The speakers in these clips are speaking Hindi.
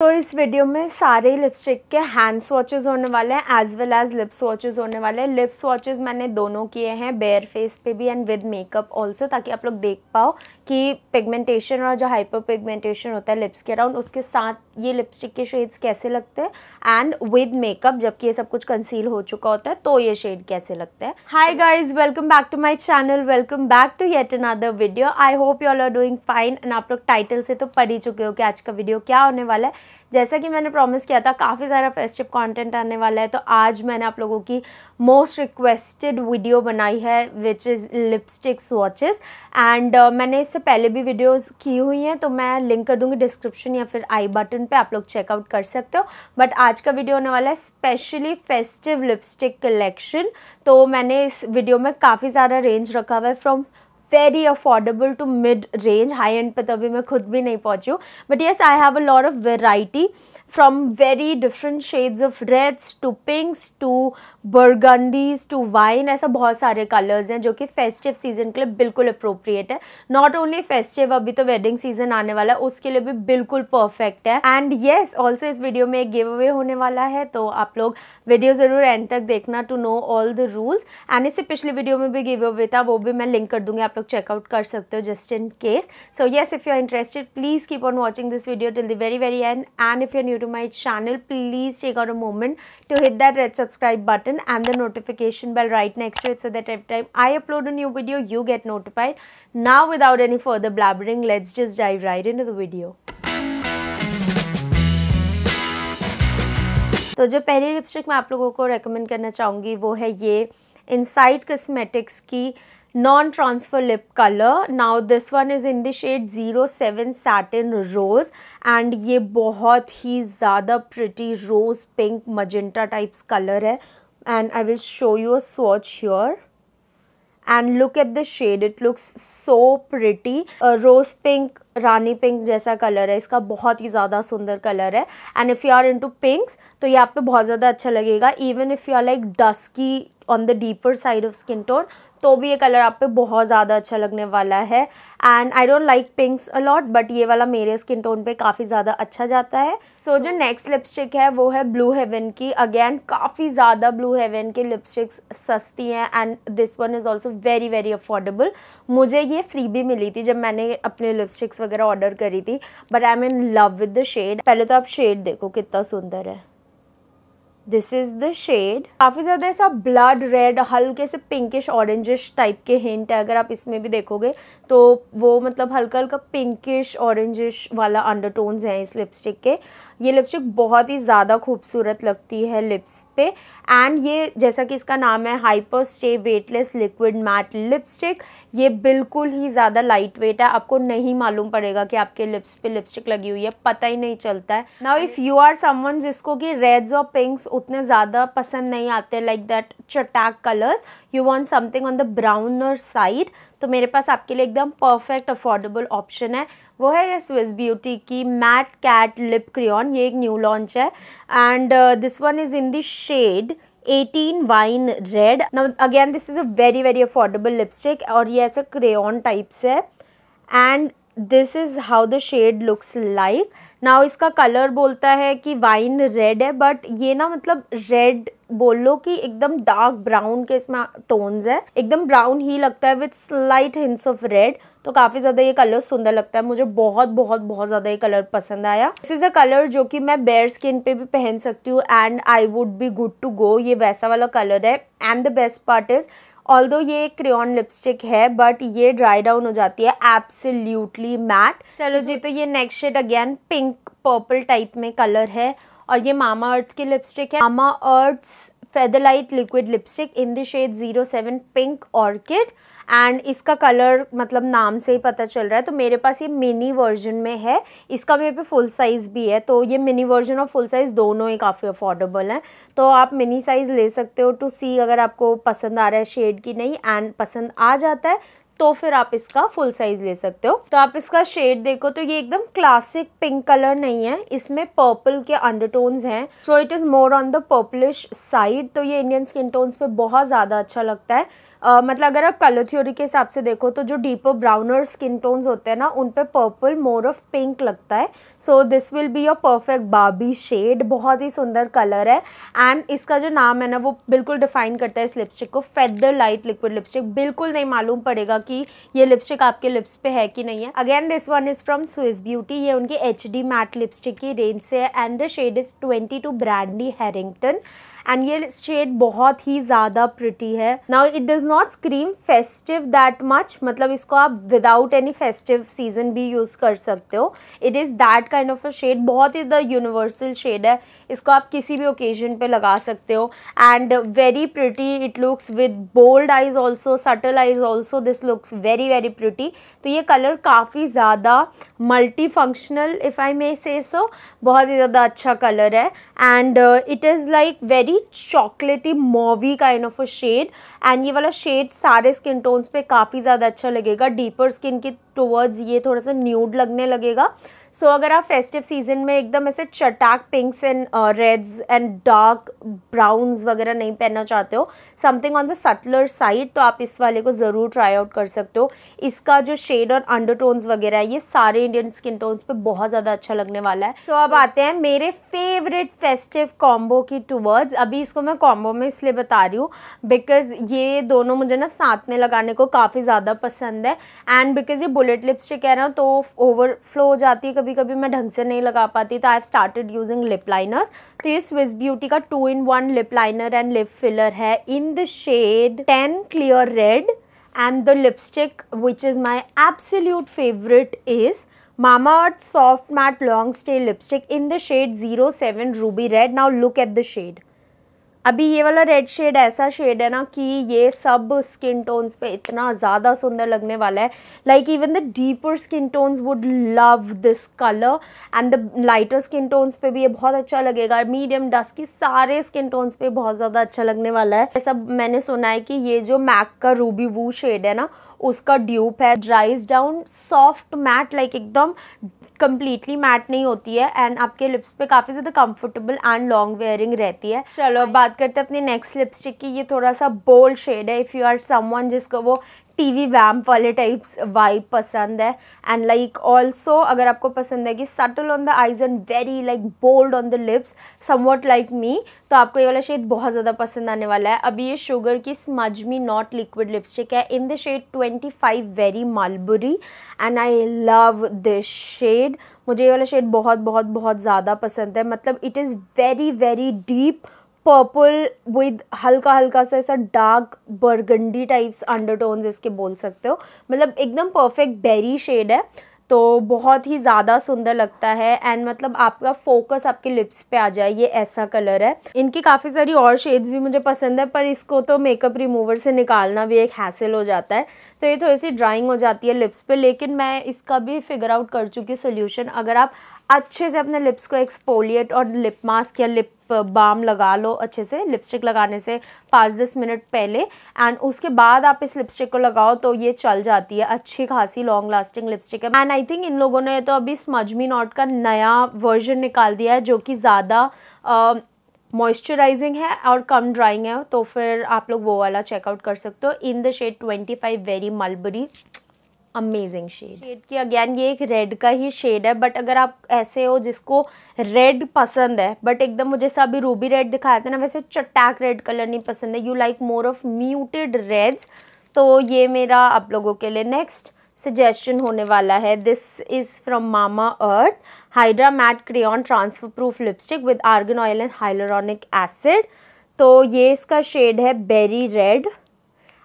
तो इस वीडियो में सारे लिपस्टिक के हैंड स्वॉचेस होने वाले हैं as well as lip swatches होने वाले हैं लिप वॉचेज मैंने दोनों किए हैं बेयर फेस पे भी एंड विद मेकअप ऑल्सो ताकि आप लोग देख पाओ कि पिगमेंटेशन और जो हाइपर पिगमेंटेशन होता है लिप्स के अराउंड उसके साथ ये लिपस्टिक के शेड्स कैसे लगते हैं एंड विद मेकअप जबकि ये सब कुछ कंसील हो चुका होता है तो ये शेड कैसे लगते हैं hi guys welcome back to my channel welcome back to yet another video I hope you all are doing fine and आप लोग टाइटल से तो पढ़ ही चुके हो कि आज का वीडियो क्या होने वाला है जैसा कि मैंने प्रॉमिस किया था काफ़ी सारा फेस्टिव कंटेंट आने वाला है तो आज मैंने आप लोगों की मोस्ट रिक्वेस्टेड वीडियो बनाई है which is lipstick swatches and मैंने इससे पहले भी वीडियोस की हुई हैं तो मैं लिंक कर दूँगी डिस्क्रिप्शन या फिर आई बटन पे आप लोग चेकआउट कर सकते हो बट आज का वीडियो होने वाला है स्पेशली फेस्टिव लिपस्टिक कलेक्शन तो मैंने इस वीडियो में काफ़ी सारा रेंज रखा हुआ है from very affordable to mid range high end पे तो अभी मैं खुद भी नहीं पहुंची हूँ but yes I have a lot of variety from very different shades of reds to pinks to burgundies to wine ऐसा बहुत सारे colors हैं जो कि festive season के लिए बिल्कुल appropriate है not only festive अभी तो wedding season आने वाला है उसके लिए भी बिल्कुल perfect है and yes also इस video में एक giveaway होने वाला है तो आप लोग वीडियो ज़रूर एंड तक देखना to know all the rules and इससे पिछली वीडियो में भी गिव अवे था वो भी मैं लिंक कर दूंगी आप लोग चेकआउट कर सकते हो just in case so yes if you are interested please keep on watching this video till the very very end and if you new new to my channel please take out a moment to hit that red subscribe button and the notification bell right next to it so that every time I upload a new video you get notified now without any further blabbering let's just dive right into the video तो जो पहली लिपस्टिक मैं आप लोगों को रेकमेंड करना चाहूँगी वो है ये इनसाइड कस्मेटिक्स की non-transfer lip color now this one is in the shade 07 satin rose and ये बहुत ही ज़्यादा pretty rose pink magenta types color है and I will show you a swatch here and look at the shade it looks so pretty uh, rose pink rani pink जैसा color है इसका बहुत ही ज़्यादा सुंदर color है And if you are into pinks, तो ये आप पे बहुत ज़्यादा अच्छा लगेगा Even if you are like dusky on the deeper side of skin tone तो भी ये कलर आप पे बहुत ज़्यादा अच्छा लगने वाला है and I don't like pinks a lot but ये वाला मेरे स्किन टोन पे काफ़ी ज़्यादा अच्छा जाता है सो so, जो नेक्स्ट लिपस्टिक है वो है ब्लू हेवन की अगेन काफ़ी ज़्यादा ब्लू हेवन के लिपस्टिक्स सस्ती हैं and this one is also very very affordable मुझे ये फ्री भी मिली थी जब मैंने अपने लिपस्टिक्स वगैरह ऑर्डर करी थी but I am in love with the shade पहले तो आप शेड देखो कितना सुंदर है दिस इज द शेड काफी ज्यादा ऐसा ब्लड रेड हल्के से पिंकिश ऑरेंजिश टाइप के हिंट है अगर आप इसमें भी देखोगे तो वो मतलब हल्का हल्का पिंकिश ऑरेंजिश वाला अंडरटोन्स हैं इस लिपस्टिक के ये लिपस्टिक बहुत ही ज़्यादा खूबसूरत लगती है लिप्स पे एंड ये जैसा कि इसका नाम है hyper stay weightless liquid matte lipstick ये बिल्कुल ही ज़्यादा लाइट वेट है आपको नहीं मालूम पड़ेगा कि आपके लिप्स पे लिपस्टिक लगी हुई है पता ही नहीं चलता है now if you are someone जिसको कि रेड्स और पिंक्स उतने ज़्यादा पसंद नहीं आते लाइक दैट चटैक colours you want something on the browner side तो मेरे पास आपके लिए एकदम परफेक्ट अफोर्डेबल ऑप्शन है वो है ये स्विस ब्यूटी की मैट कैट लिप क्रियॉन ये एक न्यू लॉन्च है and this one is in the shade 18 wine red again this is a very very affordable lipstick और ये ऐसा क्रेन टाइप्स है and this is how the shade looks like now इसका कलर बोलता है कि वाइन रेड है बट ये ना मतलब रेड बोल लो कि एकदम डार्क ब्राउन के इसमें टोन्स है एकदम ब्राउन ही लगता है with slight hints of red तो काफ़ी ज़्यादा ये कलर सुंदर लगता है मुझे बहुत बहुत बहुत ज़्यादा ये कलर पसंद आया दिस इज़ अ कलर जो कि मैं बेयर स्किन पे भी पहन सकती हूँ and I would be good to go ये वैसा वाला कलर है and the best part is although ये क्रेन लिपस्टिक है बट ये ड्राई डाउन हो जाती है एब्सोल्यूटली मैट चलो जी तो ये next shade again pink purple type में कलर है और ये मामा अर्थ की लिपस्टिक है Mamaearth featherlight liquid lipstick in the shade zero seven pink orchid and इसका कलर मतलब नाम से ही पता चल रहा है तो मेरे पास ये मिनी वर्जन में है इसका मेरे पे फुल साइज़ भी है तो ये मिनी वर्जन और फुल साइज़ दोनों ही काफ़ी अफोर्डेबल हैं तो आप मिनी साइज़ ले सकते हो टू सी अगर आपको पसंद आ रहा है शेड की नहीं एंड पसंद आ जाता है तो फिर आप इसका फुल साइज ले सकते हो तो आप इसका शेड देखो तो ये एकदम क्लासिक पिंक कलर नहीं है इसमें पर्पल के अंडरटोन्स हैं so it is more on the purplish side तो ये इंडियन स्किन टोन्स पे बहुत ज़्यादा अच्छा लगता है आ, मतलब अगर आप कलर थ्योरी के हिसाब से देखो तो जो डीपर ब्राउनर स्किन टोन्स होते हैं ना उन पे पर्पल मोर ऑफ पिंक लगता है so this will be your perfect बाबी शेड बहुत ही सुंदर कलर है एंड इसका जो नाम है ना वो बिल्कुल डिफाइन करता है इस लिपस्टिक को फेदर लाइट लिक्विड लिपस्टिक बिल्कुल नहीं मालूम पड़ेगा कि ये लिपस्टिक आपके लिप्स पे है कि नहीं है again this one is from Swiss Beauty ये उनकी एच डी मैट लिपस्टिक की रेंज से है and the shade is twenty two Brandy Harrington and ये शेड बहुत ही ज़्यादा प्रिटी है now it does not scream festive that much मतलब इसको आप विदाउट एनी फेस्टिव सीजन भी यूज़ कर सकते हो it is that kind of a shade बहुत ही द यूनिवर्सल शेड है इसको आप किसी भी ओकेजन पे लगा सकते हो and very pretty it looks with bold eyes also subtle eyes also this looks very very pretty तो ये कलर काफ़ी ज़्यादा multi functional if I may say so बहुत ही ज़्यादा अच्छा कलर है and it is like very very chocolatey mauvey kind of a shade and ये वाला शेड सारे स्किन टोन्स पे काफ़ी ज़्यादा अच्छा लगेगा डीपर स्किन के टुवर्ड्स ये थोड़ा सा न्यूड लगने लगेगा सो so, अगर आप फेस्टिव सीजन में एकदम ऐसे चटाक pinks and reds and dark browns वगैरह नहीं पहनना चाहते हो something on the subtler side तो आप इस वाले को ज़रूर ट्राई आउट कर सकते हो इसका जो शेड और अंडरटोन्स वगैरह है ये सारे इंडियन स्किन टोन्स पे बहुत ज़्यादा अच्छा लगने वाला है सो so, अब आते हैं मेरे फेवरेट फेस्टिव कॉम्बो की टूवर्ड्स अभी इसको मैं कॉम्बो में इसलिए बता रही हूँ बिकॉज ये दोनों मुझे ना साथ में लगाने को काफ़ी ज़्यादा पसंद है एंड बिकॉज ये बुलेट लिप्स कह रहा हूँ तो ओवरफ्लो हो जाती है कभी कभी मैं ढंग से नहीं लगा पाती तो I have started using lip liners तो ये स्विस ब्यूटी का two in one lip liner and lip filler है in the shade ten clear red and the lipstick which is my absolute favourite is soft matte long stay lipstick in the shade zero seven ruby red now look at the shade अभी ये वाला रेड शेड ऐसा शेड है ना कि ये सब स्किन टोन्स पे इतना ज़्यादा सुंदर लगने वाला है like even the deeper skin tones would love this colour and the lighter skin tones पे भी ये बहुत अच्छा लगेगा मीडियम डस्की सारे स्किन टोन्स पे बहुत ज़्यादा अच्छा लगने वाला है ये सब मैंने सुना है कि ये जो मैक का रूबी वू शेड है ना उसका ड्यूप है dries down soft matte like एकदम कम्प्लीटली मैट नहीं होती है एंड आपके लिप्स पे काफ़ी ज़्यादा कंफर्टेबल एंड लॉन्ग वेयरिंग रहती है चलो अब बात करते हैं अपनी नेक्स्ट लिपस्टिक की ये थोड़ा सा बोल्ड शेड है इफ़ यू आर समवन जिसको वो टी वी वैम्प वाले टाइप्स वाइब पसंद है एंड लाइक ऑल्सो अगर आपको पसंद है कि subtle on the eyes and very like bold on the lips somewhat like me तो आपको ये वाला शेड बहुत ज़्यादा पसंद आने वाला है अभी ये शुगर की स्मजमी नॉट लिक्विड लिपस्टिक है in the shade twenty five very mulberry and I love this shade मुझे ये वाला शेड बहुत बहुत बहुत ज़्यादा पसंद है मतलब it is very very deep purple with हल्का हल्का सा ऐसा डार्क बर्गंडी टाइप्स अंडरटोन्स इसके बोल सकते हो मतलब एकदम परफेक्ट बेरी शेड है तो बहुत ही ज़्यादा सुंदर लगता है एंड मतलब आपका फोकस आपके लिप्स पे आ जाए ये ऐसा कलर है इनकी काफ़ी सारी और शेड्स भी मुझे पसंद है पर इसको तो मेकअप रिमूवर से निकालना भी एक हैसल हो जाता है तो ये थोड़ी सी ड्राइंग हो जाती है लिप्स पे लेकिन मैं इसका भी फिगर आउट कर चुकी सोल्यूशन अगर आप अच्छे से अपने लिप्स को एक्सपोलियट और लिप मास्क या लिप बाम लगा लो अच्छे से लिपस्टिक लगाने से पाँच दस मिनट पहले एंड उसके बाद आप इस लिपस्टिक को लगाओ तो ये चल जाती है अच्छी खासी लॉन्ग लास्टिंग लिपस्टिक है एंड आई थिंक इन लोगों ने तो अभी स्मजमी नॉट का नया वर्जन निकाल दिया है जो कि ज़्यादा मॉइस्चराइजिंग है और कम ड्राइंग है तो फिर आप लोग वो वाला चेकआउट कर सकते हो in the shade twenty five very mulberry amazing shade shade की अगेन ये एक रेड का ही शेड है बट अगर आप ऐसे हो जिसको रेड पसंद है बट एकदम मुझे सब अभी रूबी रेड दिखाया था ना वैसे चट्टाक रेड कलर नहीं पसंद है you like more of muted reds तो ये मेरा आप लोगों के लिए नेक्स्ट सजेशन होने वाला है this is from Mamaearth hydra matte crayon transfer proof lipstick with argan oil and hyaluronic acid तो ये इसका शेड है बेरी रेड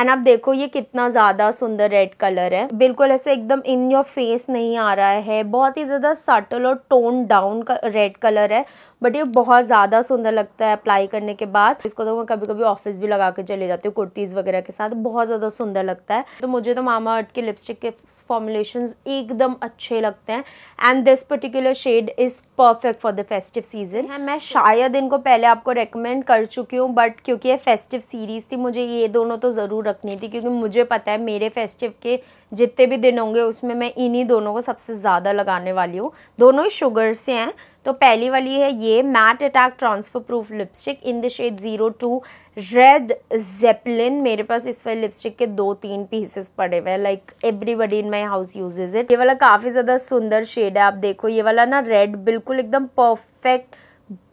एंड आप देखो ये कितना ज़्यादा सुंदर रेड कलर है बिल्कुल ऐसे एकदम इन योर फेस नहीं आ रहा है बहुत ही ज़्यादा सटल और टोन डाउन का रेड कलर है बट ये बहुत ज़्यादा सुंदर लगता है अप्लाई करने के बाद इसको तो मैं कभी कभी ऑफिस भी लगा के चले जाती हूँ कुर्तीज़ वगैरह के साथ बहुत ज़्यादा सुंदर लगता है तो मुझे तो मामा अर्थ के लिपस्टिक के फॉर्मुलेशन एकदम अच्छे लगते हैं and this particular shade is perfect for the festive season है मैं शायद इनको पहले आपको रिकमेंड कर चुकी हूँ बट क्योंकि ये फेस्टिव सीरीज़ थी मुझे ये दोनों तो ज़रूर रखनी थी क्योंकि मुझे पता है मेरे फेस्टिव के जितने भी दिन होंगे उसमें मैं इन्हीं दोनों को सबसे ज़्यादा लगाने वाली हूँ दोनों ही शुगर से हैं तो पहली वाली है ये matte attack transfer proof lipstick in the shade zero two red zeppelin मेरे पास इस वाले लिपस्टिक के दो तीन पीसेस पड़े हुए like everybody in my house uses it ये वाला काफ़ी ज़्यादा सुंदर शेड है आप देखो ये वाला ना रेड बिल्कुल एकदम परफेक्ट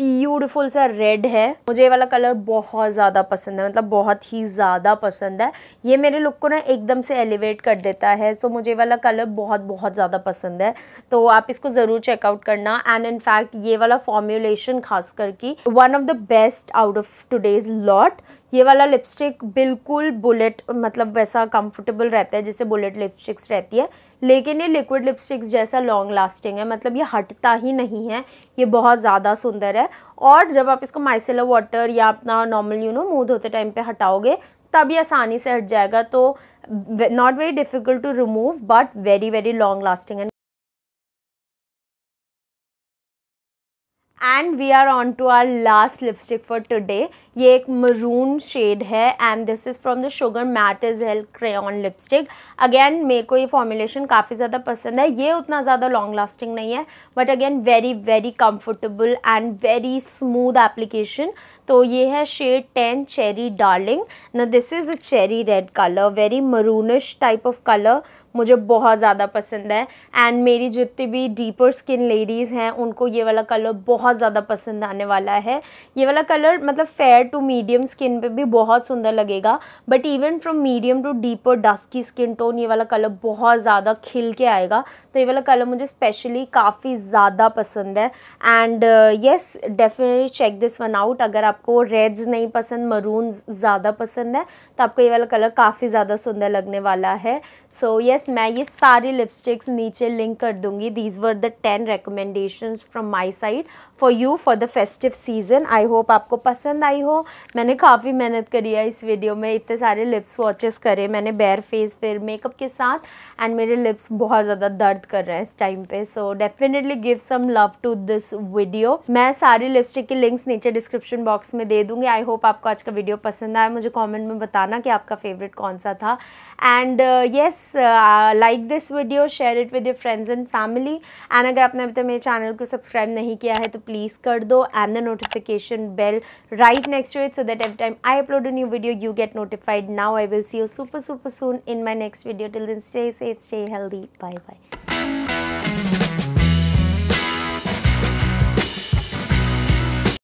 ब्यूटिफुल सा रेड है मुझे ये वाला कलर बहुत ज़्यादा पसंद है मतलब बहुत ही ज़्यादा पसंद है ये मेरे लुक को ना एकदम से एलिवेट कर देता है सो मुझे वाला कलर बहुत बहुत ज़्यादा पसंद है तो आप इसको ज़रूर चेकआउट करना एंड इन फैक्ट ये वाला फॉर्म्यूलेशन खास कर की one of the best out of today's lot ये वाला लिपस्टिक बिल्कुल बुलेट मतलब वैसा कंफर्टेबल रहता है जैसे बुलेट लिपस्टिक्स रहती है लेकिन ये लिक्विड लिपस्टिक्स जैसा लॉन्ग लास्टिंग है मतलब ये हटता ही नहीं है ये बहुत ज़्यादा सुंदर है और जब आप इसको माइसेलर वाटर या अपना नॉर्मल यू नो मुँह धोते टाइम पर हटाओगे तब ये आसानी से हट जाएगा तो not very difficult to remove but very very long lasting and and we are on to our last lipstick for today ये एक मरून शेड है and this is from the Sugar matte as hell crayon lipstick again मेरे को ये फॉर्मुलेशन काफ़ी ज़्यादा पसंद है ये उतना ज़्यादा लॉन्ग लास्टिंग नहीं है but again very very comfortable and very smooth application तो ये है शेड टेन चेरी डार्लिंग न this is a cherry red colour very maroonish type of colour मुझे बहुत ज़्यादा पसंद है एंड मेरी जितनी भी डीपर स्किन लेडीज़ हैं उनको ये वाला कलर बहुत ज़्यादा पसंद आने वाला है ये वाला कलर मतलब फेयर टू मीडियम स्किन पे भी बहुत सुंदर लगेगा but even from medium to deeper dusky skin tone ये वाला कलर बहुत ज़्यादा खिल के आएगा तो ये वाला कलर मुझे स्पेशली काफ़ी ज़्यादा पसंद है and yes definitely check this one out अगर आपको रेड्स नहीं पसंद मरून ज़्यादा पसंद है तो आपको ये वाला कलर काफ़ी ज़्यादा सुंदर लगने वाला है सो so, येस यस मैं ये सारी लिपस्टिक्स नीचे लिंक कर दूंगी these were the ten recommendations from my side for you for the festive season I hope आपको पसंद आई हो मैंने काफ़ी मेहनत करी है इस वीडियो में इतने सारे लिप्स वॉचेस करे मैंने बेयर फेस फिर मेकअप के साथ एंड मेरे लिप्स बहुत ज़्यादा दर्द कर रहे हैं इस टाइम पे so definitely give some love to this video मैं सारी लिपस्टिक के लिंक्स नीचे डिस्क्रिप्शन बॉक्स में दे दूँगी आई होप आपको आज का वीडियो पसंद आया मुझे कॉमेंट में बताना कि आपका फेवरेट कौन सा था and yes like this video share it with your friends and family and अगर आपने अभी तक मेरे चैनल को सब्सक्राइब नहीं किया है तो please kar do and the notification bell right next to it so that every time I upload a new video you get notified. Now I will see you super super soon in my next video. Till then stay safe, stay healthy. Bye bye.